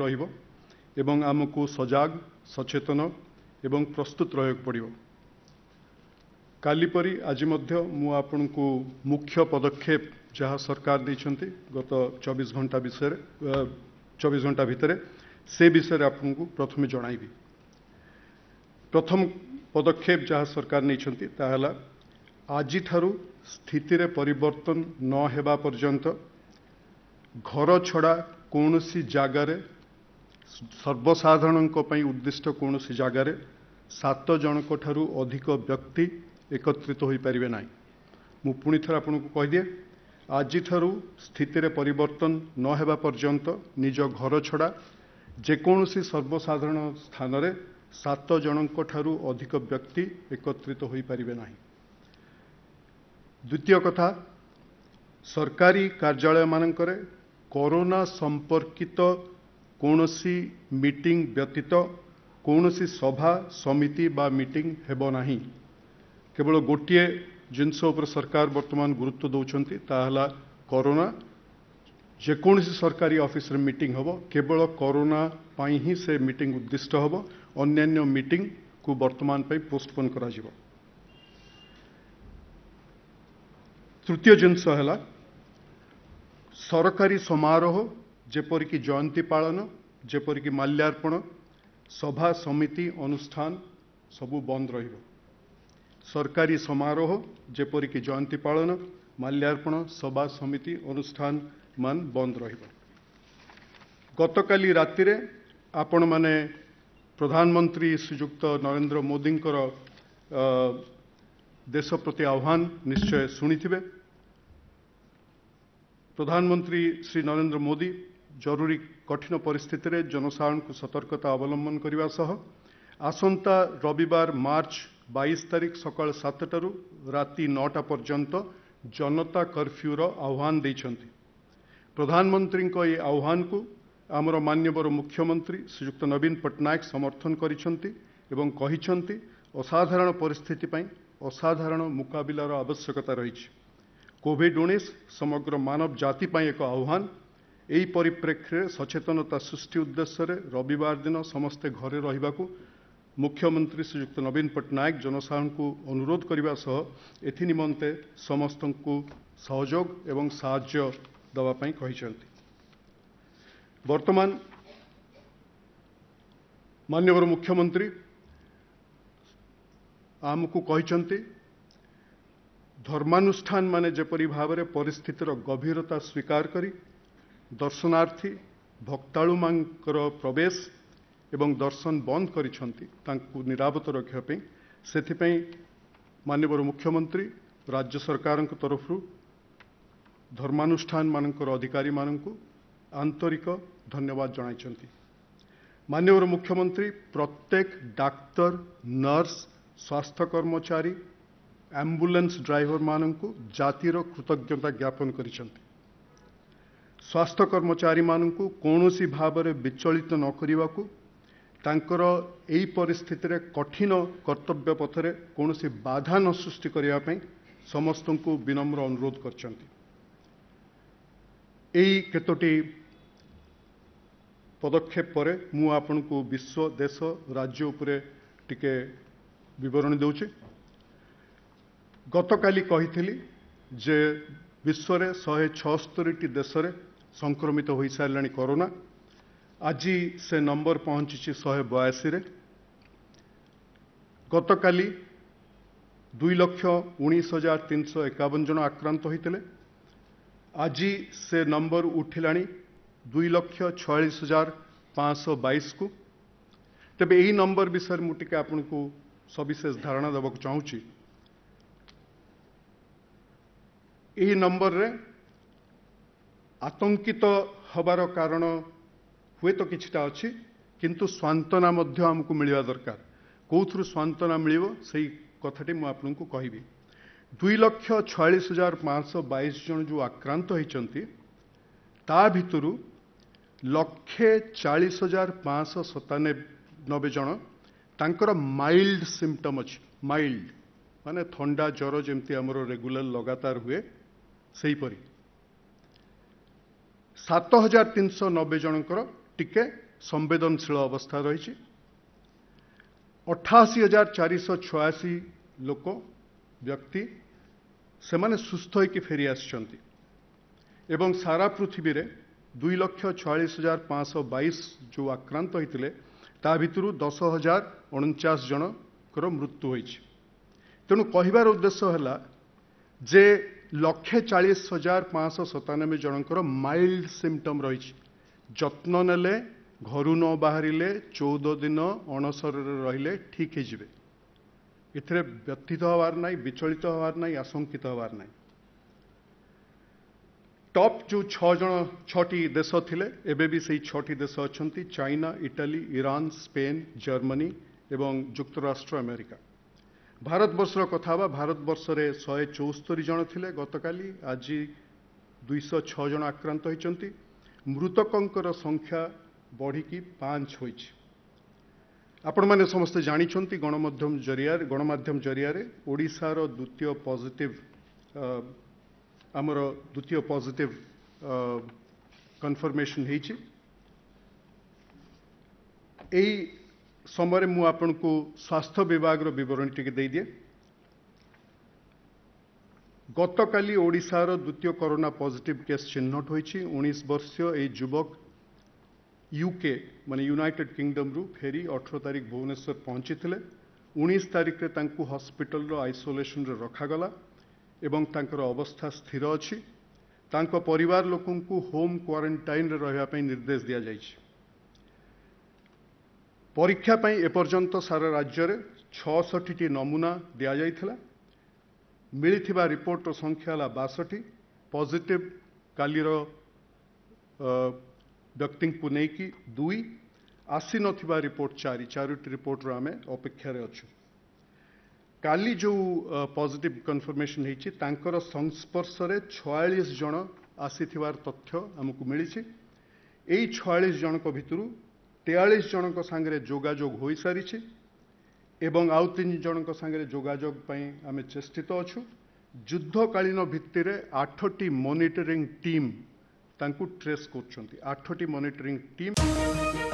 ରହିବ ଏବଂ ଆମକୁ ସଜାଗ ସଚେତନ ଏବଂ ପ୍ରସ୍ତୁତ ରହିବାକୁ ପଡ଼ିବ କାଲି ପରି ଆଜି ମଧ୍ୟ ମୁଁ ଆପଣଙ୍କୁ ମୁଖ୍ୟ ପଦକ୍ଷେପ ଯାହା ସରକାର ଦେଇଛନ୍ତି ଗତ ଚବିଶ ଘଣ୍ଟା ବିଷୟରେ ଚବିଶ ଘଣ୍ଟା ଭିତରେ ସେ ବିଷୟରେ ଆପଣଙ୍କୁ ପ୍ରଥମେ ଜଣାଇବି ପ୍ରଥମ ପଦକ୍ଷେପ ଯାହା ସରକାର ନେଇଛନ୍ତି ତାହା ହେଲା ଆଜିଠାରୁ ସ୍ଥିତିରେ ପରିବର୍ତ୍ତନ ନ ହେବା ପର୍ଯ୍ୟନ୍ତ ଘର ଛଡ଼ା କୌଣସି ଜାଗାରେ ସର୍ବସାଧାରଣଙ୍କ ପାଇଁ ଉଦ୍ଦିଷ୍ଟ କୌଣସି ଜାଗାରେ ସାତ ଜଣଙ୍କ ଠାରୁ ଅଧିକ ବ୍ୟକ୍ତି ଏକତ୍ରିତ ହୋଇପାରିବେ ନାହିଁ ମୁଁ ପୁଣିଥରେ ଆପଣଙ୍କୁ କହିଦିଏ ଆଜିଠାରୁ ସ୍ଥିତିରେ ପରିବର୍ତ୍ତନ ନ ହେବା ପର୍ଯ୍ୟନ୍ତ ନିଜ ଘର ଛଡ଼ା ଯେକୌଣସି ସର୍ବସାଧାରଣ ସ୍ଥାନରେ ସାତ ଜଣଙ୍କ ଠାରୁ ଅଧିକ ବ୍ୟକ୍ତି ଏକତ୍ରିତ ହୋଇପାରିବେ ନାହିଁ ଦ୍ୱିତୀୟ କଥା ସରକାରୀ କାର୍ଯ୍ୟାଳୟମାନଙ୍କରେ କରୋନା ସମ୍ପର୍କିତ କୌଣସି ମିଟିଂ ବ୍ୟତୀତ କୌଣସି ସଭା ସମିତି ବା ମିଟିଂ ହେବ ନାହିଁ କେବଳ ଗୋଟିଏ ଜିନିଷ ଉପରେ ସରକାର ବର୍ତ୍ତମାନ ଗୁରୁତ୍ୱ ଦେଉଛନ୍ତି ତାହା ହେଲା କରୋନା ଯେକୌଣସି ସରକାରୀ ଅଫିସରେ ମିଟିଂ ହେବ କେବଳ କରୋନା ପାଇଁ ହିଁ ସେ ମିଟିଂ ଉଦ୍ଦିଷ୍ଟ ହେବ ଅନ୍ୟାନ୍ୟ ମିଟିଂକୁ ବର୍ତ୍ତମାନ ପାଇଁ ପୋଷ୍ଟପୋନ୍ କରାଯିବ ତୃତୀୟ ଜିନିଷ ହେଲା ସରକାରୀ ସମାରୋହ ଯେପରିକି ଜୟନ୍ତୀ ପାଳନ ଯେପରିକି ମାଲ୍ୟାର୍ପଣ ସଭା ସମିତି ଅନୁଷ୍ଠାନ ସବୁ ବନ୍ଦ ରହିବ ସରକାରୀ ସମାରୋହ ଯେପରିକି ଜୟନ୍ତୀ ପାଳନ ମାଲ୍ୟାର୍ପଣ ସଭା ସମିତି ଅନୁଷ୍ଠାନ ମାନ ବନ୍ଦ ରହିବ ଗତକାଲି ରାତିରେ ଆପଣମାନେ ପ୍ରଧାନମନ୍ତ୍ରୀ ଶ୍ରୀଯୁକ୍ତ ନରେନ୍ଦ୍ର ମୋଦିଙ୍କର ଦେଶ ପ୍ରତି ଆହ୍ୱାନ ନିଶ୍ଚୟ ଶୁଣିଥିବେ ପ୍ରଧାନମନ୍ତ୍ରୀ ଶ୍ରୀ ନରେନ୍ଦ୍ର ମୋଦି ଜରୁରୀ କଠିନ ପରିସ୍ଥିତିରେ ଜନସାଧାରଣଙ୍କୁ ସତର୍କତା ଅବଲମ୍ବନ କରିବା ସହ ଆସନ୍ତା ରବିବାର ମାର୍ଚ୍ଚ ବାଇଶ ତାରିଖ ସକାଳ ସାତଟାରୁ ରାତି ନଅଟା ପର୍ଯ୍ୟନ୍ତ ଜନତା କର୍ଫ୍ୟୁର ଆହ୍ୱାନ ଦେଇଛନ୍ତି ପ୍ରଧାନମନ୍ତ୍ରୀଙ୍କ ଏହି ଆହ୍ୱାନକୁ ଆମର ମାନ୍ୟବର ମୁଖ୍ୟମନ୍ତ୍ରୀ ଶ୍ରୀଯୁକ୍ତ ନବୀନ ପଟ୍ଟନାୟକ ସମର୍ଥନ କରିଛନ୍ତି ଏବଂ କହିଛନ୍ତି ଅସାଧାରଣ ପରିସ୍ଥିତି ପାଇଁ ଅସାଧାରଣ ମୁକାବିଲାର ଆବଶ୍ୟକତା ରହିଛି କୋଭିଡ ଉଣେଇଶ ସମଗ୍ର ମାନବ ଜାତି ପାଇଁ ଏକ ଆହ୍ୱାନ ଏହି ପରିପ୍ରେକ୍ଷୀରେ ସଚେତନତା ସୃଷ୍ଟି ଉଦ୍ଦେଶ୍ୟରେ ରବିବାର ଦିନ ସମସ୍ତେ ଘରେ ରହିବାକୁ ମୁଖ୍ୟମନ୍ତ୍ରୀ ଶ୍ରୀଯୁକ୍ତ ନବୀନ ପଟ୍ଟନାୟକ ଜନସାଧାରଣଙ୍କୁ ଅନୁରୋଧ କରିବା ସହ ଏଥି ନିମନ୍ତେ ସମସ୍ତଙ୍କୁ ସହଯୋଗ ଏବଂ ସାହାଯ୍ୟ ଦେବା ପାଇଁ କହିଛନ୍ତି ବର୍ତ୍ତମାନ ମାନ୍ୟବର ମୁଖ୍ୟମନ୍ତ୍ରୀ ଆମକୁ କହିଛନ୍ତି ଧର୍ମାନୁଷ୍ଠାନମାନେ ଯେପରି ଭାବରେ ପରିସ୍ଥିତିର ଗଭୀରତା ସ୍ୱୀକାର କରି ଦର୍ଶନାର୍ଥୀ ଭକ୍ତାଳୁମାନଙ୍କର ପ୍ରବେଶ ଏବଂ ଦର୍ଶନ ବନ୍ଦ କରିଛନ୍ତି ତାଙ୍କୁ ନିରାପଦ ରଖିବା ପାଇଁ ସେଥିପାଇଁ ମାନ୍ୟବର ମୁଖ୍ୟମନ୍ତ୍ରୀ ରାଜ୍ୟ ସରକାରଙ୍କ ତରଫରୁ ଧର୍ମାନୁଷ୍ଠାନମାନଙ୍କର ଅଧିକାରୀମାନଙ୍କୁ ଆନ୍ତରିକ ଧନ୍ୟବାଦ ଜଣାଇଛନ୍ତି ମାନ୍ୟବର ମୁଖ୍ୟମନ୍ତ୍ରୀ ପ୍ରତ୍ୟେକ ଡାକ୍ତର ନର୍ସ ସ୍ୱାସ୍ଥ୍ୟ କର୍ମଚାରୀ ଆମ୍ବୁଲାନ୍ସ ଡ୍ରାଇଭରମାନଙ୍କୁ ଜାତିର କୃତଜ୍ଞତା ଜ୍ଞାପନ କରିଛନ୍ତି ସ୍ୱାସ୍ଥ୍ୟ କର୍ମଚାରୀମାନଙ୍କୁ କୌଣସି ଭାବରେ ବିଚଳିତ ନ କରିବାକୁ ତାଙ୍କର ଏହି ପରିସ୍ଥିତିରେ କଠିନ କର୍ତ୍ତବ୍ୟ ପଥରେ କୌଣସି ବାଧା ନ ସୃଷ୍ଟି କରିବା ପାଇଁ ସମସ୍ତଙ୍କୁ ବିନମ୍ର ଅନୁରୋଧ କରିଛନ୍ତି ଏହି କେତୋଟି ପଦକ୍ଷେପ ପରେ ମୁଁ ଆପଣଙ୍କୁ ବିଶ୍ୱ ଦେଶ ରାଜ୍ୟ ଉପରେ ଟିକେ ବିବରଣୀ ଦେଉଛି ଗତକାଲି କହିଥିଲି ଯେ ବିଶ୍ୱରେ ଶହେ ଛଅସ୍ତରିଟି ଦେଶରେ ସଂକ୍ରମିତ ହୋଇସାରିଲାଣି କରୋନା ଆଜି ସେ ନମ୍ବର ପହଞ୍ଚିଛି ଶହେ ବୟାଅଶୀରେ ଗତକାଲି ଦୁଇ ଲକ୍ଷ ଉଣେଇଶ ହଜାର ତିନିଶହ ଏକାବନ ଜଣ ଆକ୍ରାନ୍ତ ହୋଇଥିଲେ ଆଜି ସେ ନମ୍ବର ଉଠିଲାଣି ଦୁଇ ଲକ୍ଷ ଛୟାଳିଶ ହଜାର ପାଞ୍ଚଶହ ବାଇଶକୁ ତେବେ ଏହି ନମ୍ବର ବିଷୟରେ ମୁଁ ଟିକିଏ ଆପଣଙ୍କୁ ସବିଶେଷ ଧାରଣା ଦେବାକୁ ଚାହୁଁଛି ଏହି ନମ୍ବରରେ ଆତଙ୍କିତ ହେବାର କାରଣ ହୁଏତ କିଛିଟା ଅଛି କିନ୍ତୁ ସ୍ୱାନ୍ତନା ମଧ୍ୟ ଆମକୁ ମିଳିବା ଦରକାର କେଉଁଥିରୁ ସ୍ୱାନ୍ତନା ମିଳିବ ସେଇ କଥାଟି ମୁଁ ଆପଣଙ୍କୁ କହିବି ଦୁଇ ଲକ୍ଷ ଛୟାଳିଶ ହଜାର ପାଞ୍ଚଶହ ବାଇଶ ଜଣ ଯେଉଁ ଆକ୍ରାନ୍ତ ହୋଇଛନ୍ତି ତା ଭିତରୁ ଲକ୍ଷେ ଚାଳିଶ ହଜାର ପାଞ୍ଚଶହ ସତାନବେ ଜଣ ତାଙ୍କର ମାଇଲ୍ଡ ସିମ୍ପଟମ୍ ଅଛି ମାଇଲ୍ଡ ମାନେ ଥଣ୍ଡା ଜ୍ୱର ଯେମିତି ଆମର ରେଗୁଲାର ଲଗାତାର ହୁଏ ସେହିପରି ସାତ ହଜାର ତିନିଶହ ନବେ ଜଣଙ୍କର ଟିକେ ସମ୍ବେଦନଶୀଳ ଅବସ୍ଥା ରହିଛି ଅଠାଅଶୀ ହଜାର ଚାରିଶହ ଛୟାଅଶୀ ଲୋକ ବ୍ୟକ୍ତି ସେମାନେ ସୁସ୍ଥ ହୋଇକି ଫେରି ଆସିଛନ୍ତି ଏବଂ ସାରା ପୃଥିବୀରେ ଦୁଇ ଲକ୍ଷ ଛୟାଳିଶ ହଜାର ପାଞ୍ଚଶହ ବାଇଶ ଯେଉଁ ଆକ୍ରାନ୍ତ ହୋଇଥିଲେ ତା ଭିତରୁ ଦଶ ହଜାର ଅଣଚାଶ ଜଣଙ୍କର ମୃତ୍ୟୁ ହୋଇଛି ତେଣୁ କହିବାର ଉଦ୍ଦେଶ୍ୟ ହେଲା ଯେ ଲକ୍ଷେ ଚାଳିଶ ହଜାର ପାଞ୍ଚଶହ ସତାନବେ ଜଣଙ୍କର ମାଇଲ୍ଡ ସିମ୍ପଟମ୍ ରହିଛି ଯତ୍ନ ନେଲେ ଘରୁ ନ ବାହାରିଲେ ଚଉଦ ଦିନ ଅଣସରରେ ରହିଲେ ଠିକ୍ ହେଇଯିବେ ଏଥିରେ ବ୍ୟଥିତ ହେବାର ନାହିଁ ବିଚଳିତ ହେବାର ନାହିଁ ଆଶଙ୍କିତ ହେବାର ନାହିଁ ଟପ୍ ଯେଉଁ ଛଅ ଜଣ ଛଅଟି ଦେଶ ଥିଲେ ଏବେ ବି ସେଇ ଛଅଟି ଦେଶ ଅଛନ୍ତି China Italy Iran Spain Germany ଏବଂ ଯୁକ୍ତରାଷ୍ଟ୍ର ଆମେରିକା ଭାରତବର୍ଷର କଥା ହେବା ଭାରତବର୍ଷରେ ଶହେ ଚଉସ୍ତରୀ ଜଣ ଥିଲେ ଗତକାଲି ଆଜି ଦୁଇଶହ ଛଅ ଜଣ ଆକ୍ରାନ୍ତ ହୋଇଛନ୍ତି ମୃତକଙ୍କର ସଂଖ୍ୟା ବଢ଼ିକି ପାଞ୍ଚ ହୋଇଛି ଆପଣମାନେ ସମସ୍ତେ ଜାଣିଛନ୍ତି ଗଣମାଧ୍ୟମ ଜରିଆରେ ଗଣମାଧ୍ୟମ ଜରିଆରେ ଓଡ଼ିଶାର ଦ୍ୱିତୀୟ ପଜିଟିଭ ଆମର ଦ୍ୱିତୀୟ ପଜିଟିଭ କନଫର୍ମେସନ୍ ହୋଇଛି ଏଇ ସମୟରେ ମୁଁ ଆପଣଙ୍କୁ ସ୍ୱାସ୍ଥ୍ୟ ବିଭାଗର ବିବରଣୀ ଟିକେ ଦେଇଦିଏ ଗତକାଲି ଓଡ଼ିଶାର ଦ୍ୱିତୀୟ କରୋନା ପଜିଟିଭ୍ କେସ୍ ଚିହ୍ନଟ ହୋଇଛି ଉଣେଇଶ ବର୍ଷୀୟ ଏହି ଯୁବକ ୟୁକେ ମାନେ ୟୁନାଇଟେଡ୍ କିଙ୍ଗଡମ୍ରୁ ଫେରି ଅଠର ତାରିଖ ଭୁବନେଶ୍ୱର ପହଞ୍ଚିଥିଲେ ଉଣେଇଶ ତାରିଖରେ ତାଙ୍କୁ ହସ୍ପିଟାଲର ଆଇସୋଲେସନରେ ରଖାଗଲା ଏବଂ ତାଙ୍କର ଅବସ୍ଥା ସ୍ଥିର ଅଛି ତାଙ୍କ ପରିବାର ଲୋକଙ୍କୁ ହୋମ୍ କ୍ୱାରେଣ୍ଟାଇନ୍ରେ ରହିବା ପାଇଁ ନିର୍ଦ୍ଦେଶ ଦିଆଯାଇଛି ପରୀକ୍ଷା ପାଇଁ ଏପର୍ଯ୍ୟନ୍ତ ସାରା ରାଜ୍ୟରେ ଛଅଷଠିଟି ନମୁନା ଦିଆଯାଇଥିଲା ମିଳିଥିବା ରିପୋର୍ଟର ସଂଖ୍ୟା ହେଲା ବାଷଠି ପଜିଟିଭ କାଲିର ବ୍ୟକ୍ତିଙ୍କୁ ନେଇକି ଦୁଇ ଆସିନଥିବା ରିପୋର୍ଟ ଚାରି ଚାରିଟି ରିପୋର୍ଟର ଆମେ ଅପେକ୍ଷାରେ ଅଛୁ କାଲି ଯେଉଁ ପଜିଟିଭ କନଫର୍ମେସନ୍ ହୋଇଛି ତାଙ୍କର ସଂସ୍ପର୍ଶରେ ଛୟାଳିଶ ଜଣ ଆସିଥିବାର ତଥ୍ୟ ଆମକୁ ମିଳିଛି ଏଇ ଛୟାଳିଶ ଜଣଙ୍କ ଭିତରୁ ତେୟାଳିଶ ଜଣଙ୍କ ସାଙ୍ଗରେ ଯୋଗାଯୋଗ ହୋଇସାରିଛି ଏବଂ ଆଉ ତିନି ଜଣଙ୍କ ସାଙ୍ଗରେ ଯୋଗାଯୋଗ ପାଇଁ ଆମେ ଚେଷ୍ଟିତ ଅଛୁ ଯୁଦ୍ଧକାଳୀନ ଭିତ୍ତିରେ ଆଠଟି ମନିଟରିଂ ଟିମ୍ ତାଙ୍କୁ ଟ୍ରେସ୍ କରୁଛନ୍ତି ଆଠଟି ମନିଟରିଂ ଟିମ୍